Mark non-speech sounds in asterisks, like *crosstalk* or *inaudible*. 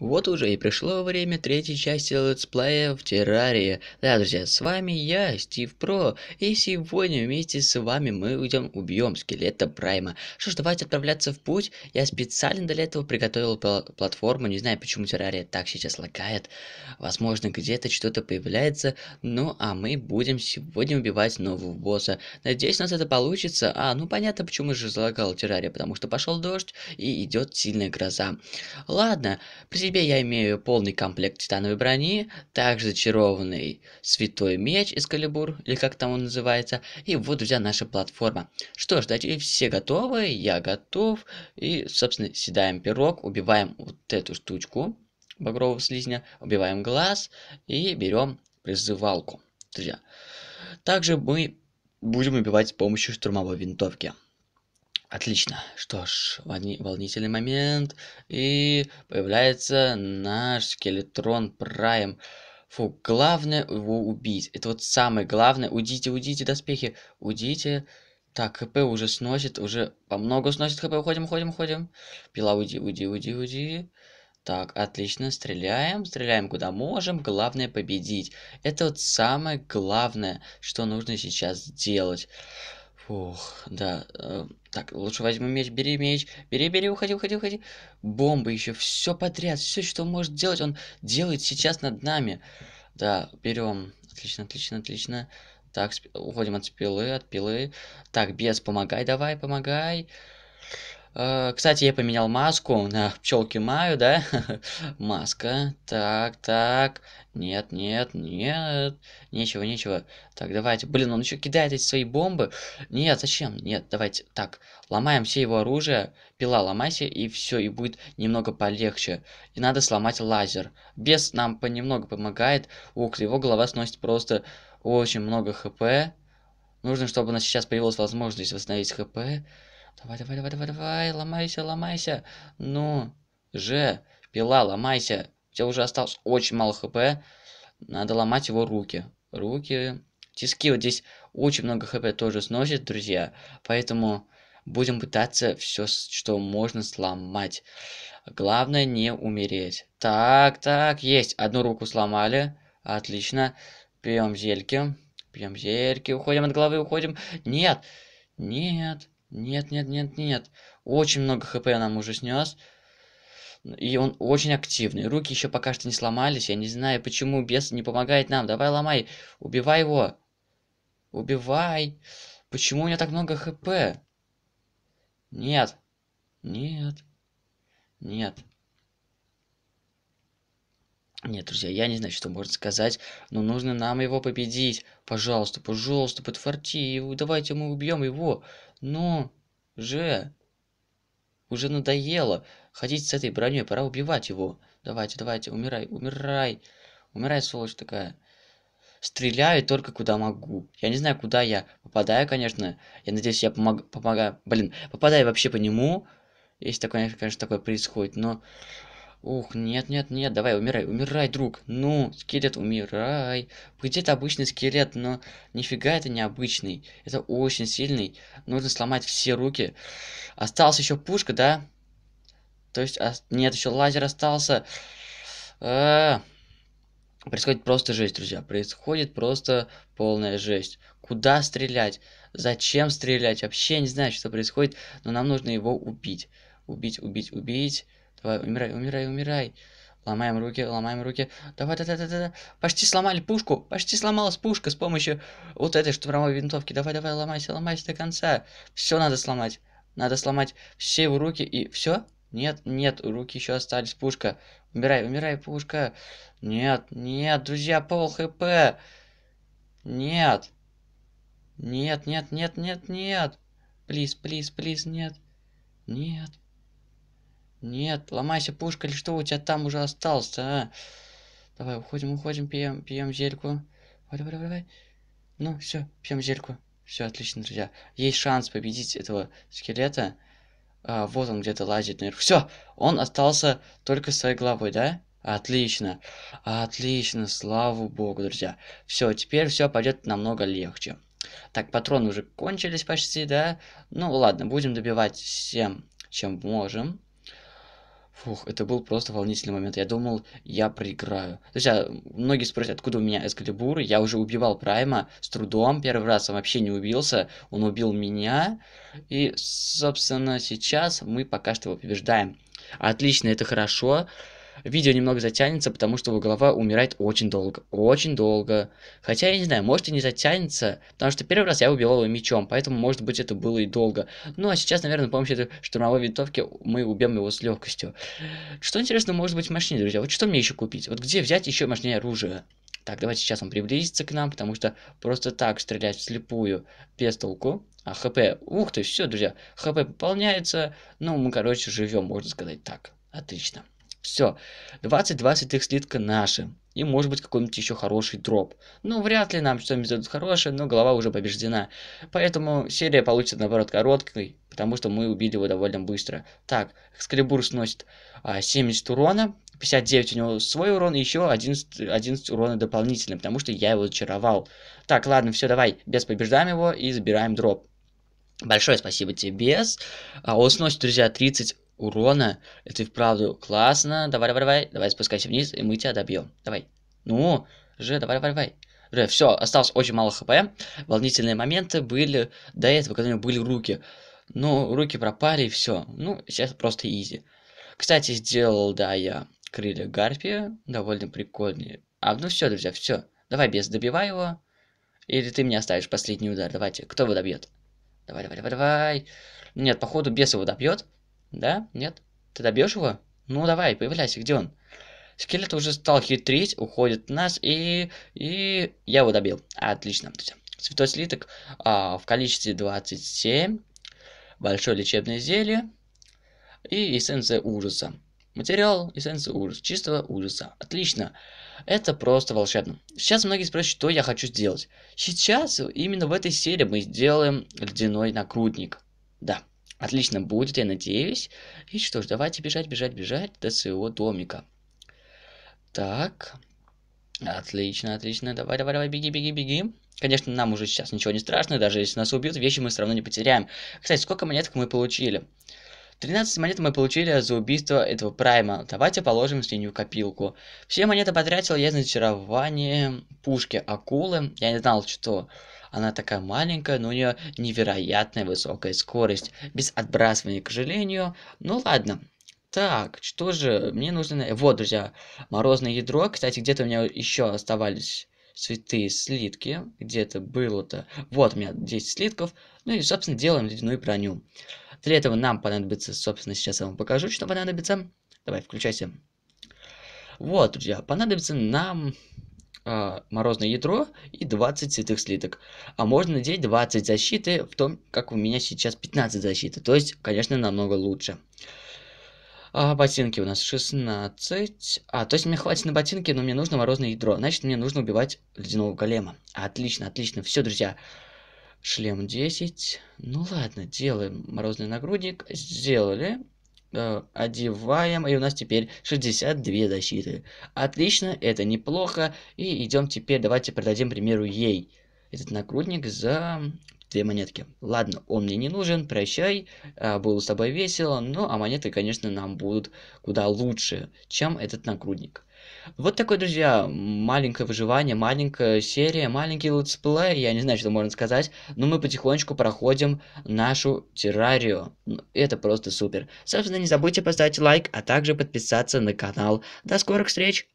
Вот уже и пришло время третьей части летсплея в Террарии. Да, друзья, с вами я, Стив Про, и сегодня вместе с вами мы уйдем, убьем скелета Прайма. Что ж, давайте отправляться в путь. Я специально для этого приготовил пл платформу, не знаю, почему Террария так сейчас лагает. Возможно, где-то что-то появляется. Ну, а мы будем сегодня убивать нового босса. Надеюсь, у нас это получится. А, ну понятно, почему же залагал Террария, потому что пошел дождь и идет сильная гроза. Ладно, себе я имею полный комплект титановой брони, также зачарованный святой меч из калибур, или как там он называется, и вот, друзья, наша платформа. Что ж, дайте все готовы, я готов, и, собственно, седаем пирог, убиваем вот эту штучку багрового слизня, убиваем глаз и берем призывалку, друзья. Также мы будем убивать с помощью штурмовой винтовки. Отлично. Что ж, волнительный момент. И появляется наш скелетрон Прайм. Фу, главное его убить. Это вот самое главное. Удите, удите, доспехи. Удите. Так, хп уже сносит, уже по много сносит хп. Уходим, уходим, уходим. Пила, уйди, уйди, уйди, уйди. Так, отлично, стреляем, стреляем куда можем, главное победить. Это вот самое главное, что нужно сейчас сделать Фух, да. Э, так, лучше возьму меч, бери меч. Бери, бери, уходи, уходи, уходи. Бомба еще, все подряд, все, что он может делать, он делает сейчас над нами. Да, берем. Отлично, отлично, отлично. Так, уходим от пилы, от пилы. Так, без, помогай, давай, помогай. Э, кстати, я поменял маску на пчелки Маю, да? *laughs* Маска. Так, так. Нет, нет, нет. Нечего, нечего. Так, давайте. Блин, он еще кидает эти свои бомбы. Нет, зачем? Нет, давайте. Так, ломаем все его оружие. Пила ломайся, и все, и будет немного полегче. И надо сломать лазер. Бес нам понемногу помогает. Ух, его голова сносит просто очень много хп. Нужно, чтобы у нас сейчас появилась возможность восстановить хп. Давай, давай, давай, давай, давай, ломайся, ломайся. Ну же, пила, ломайся. У тебя уже осталось очень мало хп. Надо ломать его руки. Руки, тиски. Вот здесь очень много хп тоже сносит, друзья. Поэтому будем пытаться все, что можно сломать. Главное не умереть. Так, так, есть. Одну руку сломали. Отлично. Пьем зельки. Пьем зельки. Уходим от головы, уходим. Нет. Нет. Нет, нет, нет, нет. Очень много хп нам уже снес. И он очень активный. Руки еще пока что не сломались. Я не знаю, почему бес не помогает нам. Давай ломай. Убивай его. Убивай. Почему у меня так много хп? Нет. Нет. Нет. Нет, друзья, я не знаю, что можно сказать, но нужно нам его победить пожалуйста пожалуйста подфарти, давайте мы убьем его но же уже надоело ходить с этой броней пора убивать его давайте давайте умирай умирай умирай сволочь такая стреляю только куда могу. Я не знаю, куда я попадаю, конечно. Я надеюсь, я помог... помогаю. Блин, попадаю вообще по нему. Если такое, конечно, такое происходит, но... Ух, нет, нет, нет, давай, умирай, умирай, друг. Ну, скелет, умирай. Хоть это обычный скелет, но нифига это необычный. Это очень сильный. Нужно сломать все руки. Осталась еще пушка, да? То есть, а... нет, еще лазер остался. А -а -а. Происходит просто жесть, друзья. Происходит просто полная жесть. Куда стрелять? Зачем стрелять? Вообще не знаю, что происходит, но нам нужно его убить. Убить, убить, убить. Давай, типа, умирай, умирай, умирай. Ломаем руки, ломаем руки. Давай, да, да, да, да. Почти сломали пушку. Почти сломалась пушка с помощью вот этой штурмовой винтовки. Давай, давай, ломайся, ломайся до конца. Все надо сломать. Надо сломать все его руки и все. Нет, нет, руки еще остались. Пушка. Умирай, умирай, пушка. Нет, нет, друзья, пол хп. Нет. Нет, нет, нет, нет, нет. Плиз, плиз, плиз, нет. Нет. Нет, ломайся, пушка, или что у тебя там уже осталось а? Давай, уходим, уходим, пьем, пьем зельку. Давай, давай, давай. Ну, все, пьем зельку. Все, отлично, друзья. Есть шанс победить этого скелета. А, вот он где-то лазит наверх. Все, он остался только своей головой, да? Отлично. Отлично, слава богу, друзья. Все, теперь все пойдет намного легче. Так, патроны уже кончились почти, да? Ну ладно, будем добивать всем, чем можем. Фух, это был просто волнительный момент. Я думал, я проиграю. То есть, а многие спросят, откуда у меня Эскалибур. Я уже убивал Прайма с трудом. Первый раз он вообще не убился. Он убил меня. И, собственно, сейчас мы пока что его побеждаем. Отлично, это хорошо. Хорошо видео немного затянется, потому что его голова умирает очень долго. Очень долго. Хотя, я не знаю, может и не затянется, потому что первый раз я убивал его мечом, поэтому, может быть, это было и долго. Ну, а сейчас, наверное, с помощью этой штурмовой винтовки мы убьем его с легкостью. Что интересно, может быть, в машине, друзья? Вот что мне еще купить? Вот где взять еще мощнее оружие? Так, давайте сейчас он приблизится к нам, потому что просто так стрелять вслепую без толку. А хп, ух ты, все, друзья, хп пополняется. Ну, мы, короче, живем, можно сказать так. Отлично. Все. 20-20 их слитка наши. И может быть какой-нибудь еще хороший дроп. Ну, вряд ли нам что-нибудь дадут хорошее, но голова уже побеждена. Поэтому серия получится, наоборот, короткой, потому что мы убили его довольно быстро. Так, Экскалибур сносит а, 70 урона, 59 у него свой урон и еще 11, 11 урона дополнительно, потому что я его зачаровал. Так, ладно, все, давай, без побеждаем его и забираем дроп. Большое спасибо тебе, Бес. А, он сносит, друзья, 30 урона. Это и вправду классно. Давай, давай, давай. Давай спускайся вниз, и мы тебя добьем. Давай. Ну, же, давай, давай, давай. Же, все, осталось очень мало хп. Волнительные моменты были до этого, когда у него были руки. Ну, руки пропали, и все. Ну, сейчас просто изи. Кстати, сделал, да, я крылья гарпии. Довольно прикольные. А, ну все, друзья, все. Давай, без добивай его. Или ты меня оставишь последний удар. Давайте, кто его добьет? Давай, давай, давай, давай. Нет, походу бес его добьет. Да? Нет? Ты добьешь его? Ну давай, появляйся, где он? Скелет уже стал хитрить, уходит от нас, и... и... я его добил. Отлично, друзья. Святой слиток а, в количестве 27, большое лечебное зелье и эссенция ужаса. Материал, эссенция ужаса, чистого ужаса. Отлично. Это просто волшебно. Сейчас многие спросят, что я хочу сделать. Сейчас, именно в этой серии мы сделаем ледяной накрутник. Да, Отлично будет, я надеюсь. И что ж, давайте бежать, бежать, бежать до своего домика. Так. Отлично, отлично. Давай, давай, давай, беги, беги, беги. Конечно, нам уже сейчас ничего не страшно, даже если нас убьют, вещи мы все равно не потеряем. Кстати, сколько монеток мы получили? 13 монет мы получили за убийство этого прайма. Давайте положим в синюю копилку. Все монеты потратил я на зачарование пушки акулы. Я не знал, что она такая маленькая, но у нее невероятная высокая скорость. Без отбрасывания, к сожалению. Ну ладно. Так, что же, мне нужно... Вот, друзья, морозное ядро. Кстати, где-то у меня еще оставались цветы слитки. Где-то было-то... Вот у меня 10 слитков. Ну и, собственно, делаем ледяную броню. Для этого нам понадобится, собственно, сейчас я вам покажу, что понадобится. Давай, включайся. Вот, друзья, понадобится нам э, морозное ядро и 20 святых слиток. А можно надеть 20 защиты, в том, как у меня сейчас 15 защиты. То есть, конечно, намного лучше. А, ботинки у нас 16. А, то есть мне хватит на ботинки, но мне нужно морозное ядро. Значит, мне нужно убивать ледяного голема. Отлично, отлично. Все, друзья. Шлем 10. Ну ладно, делаем морозный нагрудник. Сделали. Э, одеваем, и у нас теперь 62 защиты. Отлично, это неплохо, и идем теперь, давайте продадим, к примеру, ей этот накрутник за две монетки. Ладно, он мне не нужен, прощай, э, было с тобой весело, ну а монеты, конечно, нам будут куда лучше, чем этот накрутник. Вот такое, друзья, маленькое выживание, маленькая серия, маленький летсплей, я не знаю, что можно сказать, но мы потихонечку проходим нашу террарию. Ну, это просто супер. Собственно, не забудьте поставить лайк, а также подписаться на канал. До скорых встреч!